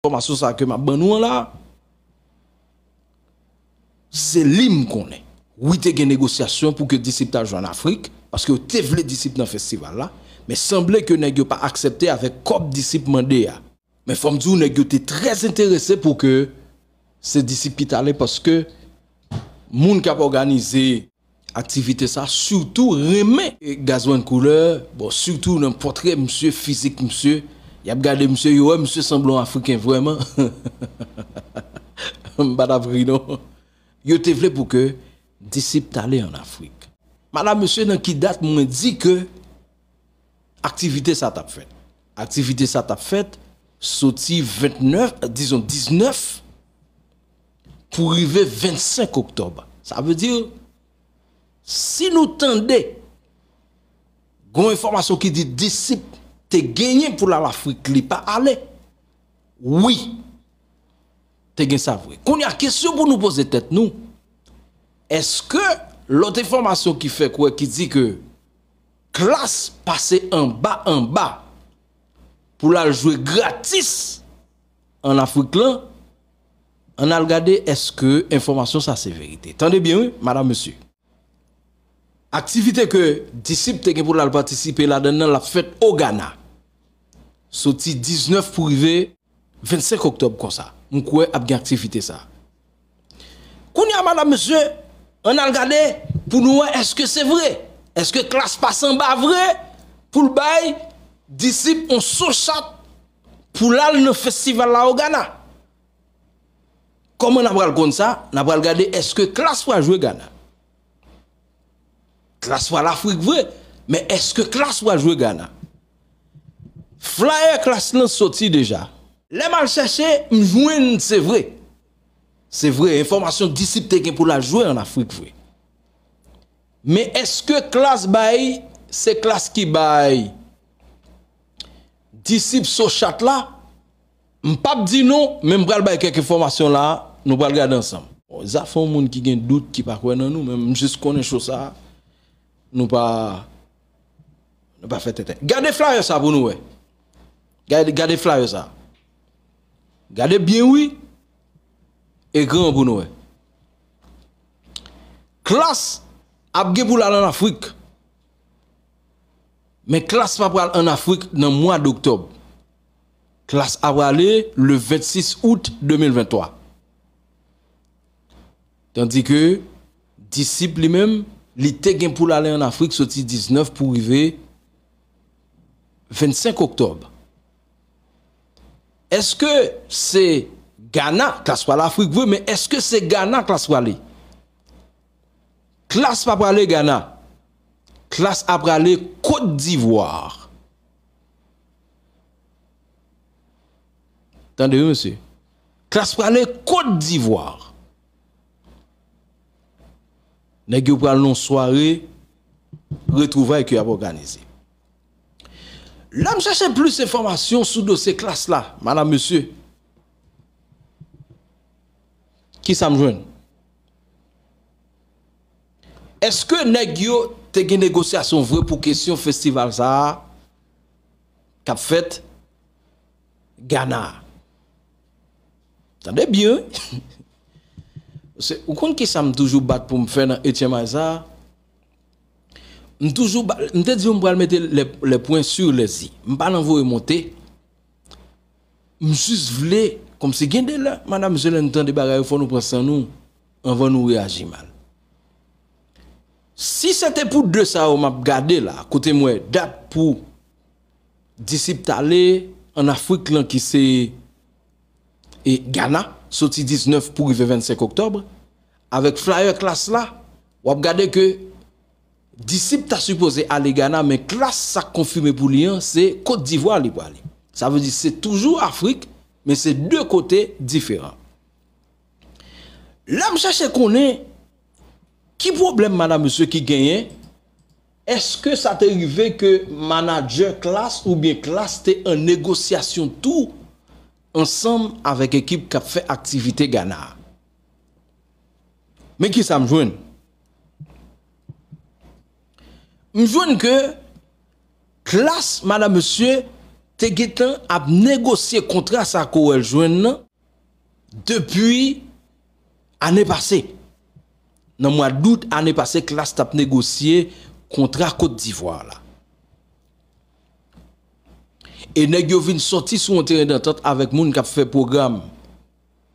Formasyon sa akèman bè nou an la, se lim konè. Ouite gen negosyasyon pou ke disipta jou an Afrik, paske ou te vle disip nan festival la, me semblè ke negyo pa akseptè avè kop disipman de ya. Me fòm di ou negyo te trèz enterese pou ke se disipta le, paske moun kap organize aktivite sa, surtout remè gazouan kouleur, bon, surtout nan potre msè, fizik msè, Il a regardé monsieur, un monsieur semblant africain, vraiment. Madame non. Yo te vle pour que disciple aller en Afrique. Madame, monsieur, dans qui date, m'en dit que activité ça t'a fait. Activité ça t'a fait, sorti 29, disons 19, pour arriver 25 octobre. Ça veut dire, si nous tendez, une information qui dit disciple, te genyen pou la la frik li pa ale. Oui, te gen sa vwe. Koun ya kesyo pou nou pose tet nou, eske lote informasyon ki fe kwe ki di ke klas pase an ba an ba pou la jwe gratis an la frik lan, an al gade eske informasyon sa se verite. Tande bien ou, madame, monsieur? Aktivite ke disip te gen pou la l patisipe la den nan la fet o Ghana. Soti 19 pou rive, 25 oktob kon sa. Mwen kwe ap gen aktivite sa. Koun ya mada monsye, an al gade pou nou an eske se vre? Eske klas pa san ba vre? Poul bay, disip, on sou chat pou lal le festival la ou gana. Koun an al kon sa, an al gade eske klas waj waj waj gana? Klas waj la frik vre, men eske klas waj waj waj gana? Flaye klas lan soti deja. Le mal chache, mjwen se vre. Se vre, informasyon disip teken pou la jwe an Afrik vre. Me eske klas bayi, se klas ki bayi disip so chat la, m pap di nou, men m pral bayi keke informasyon la, nou pral gade ansam. Zafon moun ki gen dout ki pakwen nan nou, men m jes konen chosa, nou pa fete ten. Gade flaye sa pou nou wey. Gade fla yo sa. Gade bien oui, ekre an goun oue. Klas ap gen pou lal en Afrik. Men klas pa pral en Afrik nan mwa d'Oktob. Klas ap wale le 26 Oud 2023. Tandik e, disip li men, li te gen pou lal en Afrik soti 19 pou wive 25 Oktob. Est-ce que c'est Ghana, classe pour l'Afrique, oui, mais est-ce que c'est Ghana, classe pour aller? Classe pas pour aller Ghana. Classe après aller Côte d'Ivoire. Attendez, monsieur. Classe pour aller Côte d'Ivoire. nest pas une une soirée retrouvailles que a organisé. Là, je cherche plus d'informations sous ces classes-là, madame, monsieur. Qui ça me Est-ce que Negio a une négociation vraie pour question festival ça? Qu'a fait Ghana? Attendez bien. Vous comprenez qui ça me toujours battre pour me faire dans Etienne toujours on bah, te dit on va mettre les les points sur les i on pas envoyer monter je juste comme si gende là madame je l'entends des bagarres faut nous nous on va nous réagir mal si c'était pour deux ça on m'a regarder là côté moi date pour disciple aller en Afrique là qui c'est et Ghana sorti 19 pour 25 octobre avec flyer classe là on va regarder que Disip ta suppose ale Ghana, men klas sa konfume pou li an, se kote d'Ivoire li po ali. Sa ve di se toujou Afrik, men se dwe kote diferan. La m chache konen, ki problem manan monsye ki genyen? Eske sa te yive ke manan dje klas ou bien klas te en negosyasyon tou ansam avèk ekip kap fè aktivite Ghana? Men ki sa m jwenen? Mjwen ke... Klas, mada monsye... Te getan ap negosye kontra sa ko el jwen nan... Depi... Ane pase... Nan mwa dout ane pase klas tap negosye... Kontra kote d'Ivoire la... E nek yo vin soti sou mwen teren d'antat... Avèk moun kap fè program...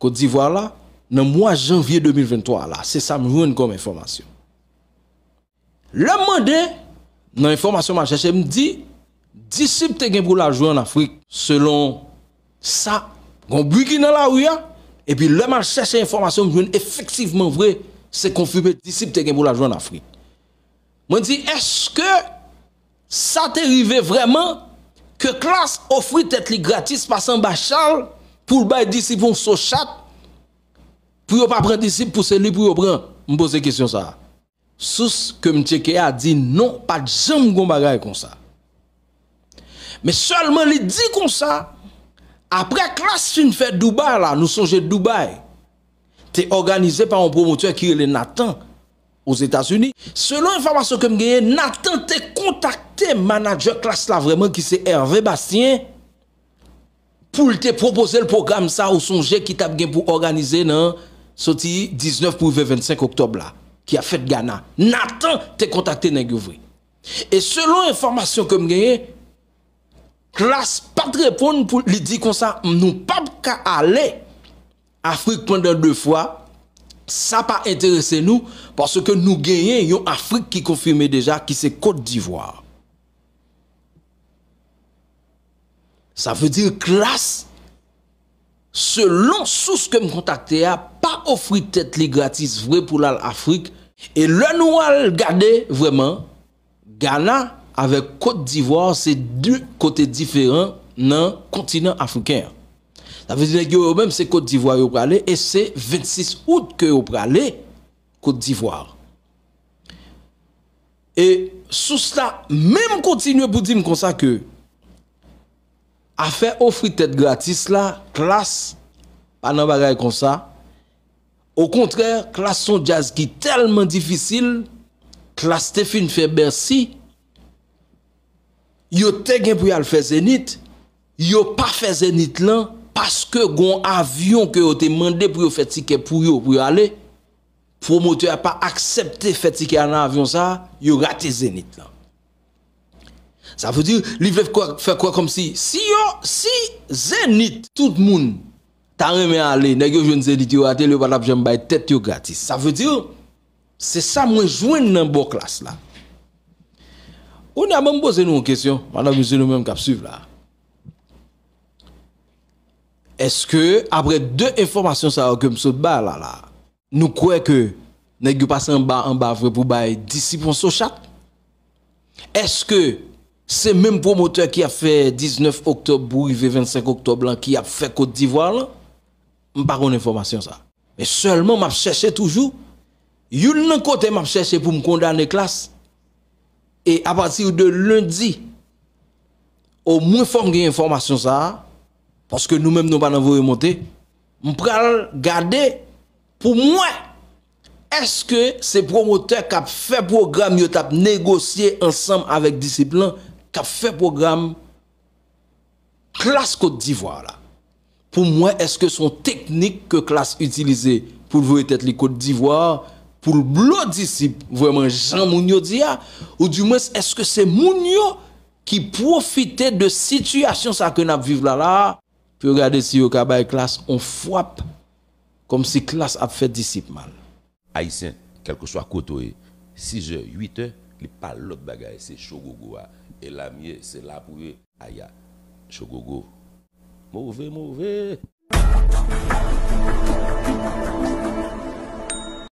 Kote d'Ivoire la... Nan mwa janvye 2023 la... Se sa mjwen kon mwen formasyon... La mwen de... nan informasyon man chèche, m di, disip te gen pou lajouan Afrik, selon sa, kon bugi nan la ouya, epi le man chèche informasyon m di, efektiveman vre, se kon fube, disip te gen pou lajouan Afrik. Mwen di, eske, sa te rive vreman, ke klas ofri tet li gratis, pasan ba chal, pou l bay disip pou yon sochat, pou yon pa pren disip, pou se li pou yon pren, m pose kisyon sa a. Sous ke m tjekye a di, non, pa jom gom bagay kon sa. Me solman li di kon sa, apre klas fin fèd Duba la, nou sonje Duba, te organize pa an promoteur ki rele Nathan, ouz Etats-Unis. Selon informasyon ke m genye, Nathan te kontakte manager klas la vremen ki se Hervé Bastien, pou l te propose l program sa ou sonje ki tab gen pou organize nan soti 19 pou 25 oktob la. ki a fèt gana, natan te kontakte nan gyouvri. Et selon informasyon ke m genye, klas pa te repon pou li di konsa, m nou pa pou ka ale, Afrik pointe dèl dèl fwa, sa pa enterese nou, parce ke nou genye, yon Afrik ki konfime deja, ki se Kote d'Ivoire. Sa fè dir klas, selon sous ke m kontakte a, Ofritet li gratis vre pou lal Afrik E lè nou al gade Vreman Ghana avèk Kote d'Ivoire Se du kote diferent Nan kontinant Afrikan Ta vezine gyo yo mèm se Kote d'Ivoire yo prale E se 26 out ke yo prale Kote d'Ivoire E sou sla mèm kontinu Pou di m kon sa ke Afè ofritet gratis la Klas Pan nan bagay kon sa Au contraire, classe son jazz qui est tellement difficile, classe Stéphane fait Bercy, yo te gen pour faire Zénith, yo pas fait Zénith là parce que gon avion que yo demandé pour yo faire ticket pour yo pour yo aller, promoteur a pas accepté faire ticket en avion ça, yo raté Zénith là. Ça veut dire, il veut faire quoi comme si, si si Zénith, tout le monde tan reme ale, negyo jwen zedit yo ate, le wad ap jen bay, tet yo gratis. Sa ve diyo, se sa mwen jwen nan bo klas la. O ne a mwen bozen nou an kesyon, wana mwen jen nou mwen kap suv la. Eske, apre de informasyon sa akum sot ba la la, nou kwe ke negyo pase an ba, an ba vre pou bay, disipon so chat? Eske, se menm promoteur ki ap fe 19 oktob, bou yve 25 oktob lan ki ap fe kote divwa la? m pa kon informasyon sa. Seleman m ap chèche toujou, youl nan kote m ap chèche pou m kondane klas, e ap ati ou de lundi, ou m ou fongi informasyon sa, paske nou mèm nou pa nan vou remonte, m pral gade pou mwen, eske se promoteur kap fè program yo tap negosye ansam avèk disiplan, kap fè program klas kote divwa la. pour moi, est-ce que son technique que classe utilise pour vous être les Côte d'Ivoire, pour le disciples, vraiment Jean Mounio ou du moins, est-ce que c'est Mounio qui profitait de situation ça que nous vivons là, là, puis regardez si au cabaye classe, on frappe comme si classe a fait disciple mal. Haïtien, quel que soit côté, 6 h 8 h il pas l'autre bagaille, c'est Chogogo. Et la mienne, c'est la pour eux. Aya, Chogogo, Mover, mover.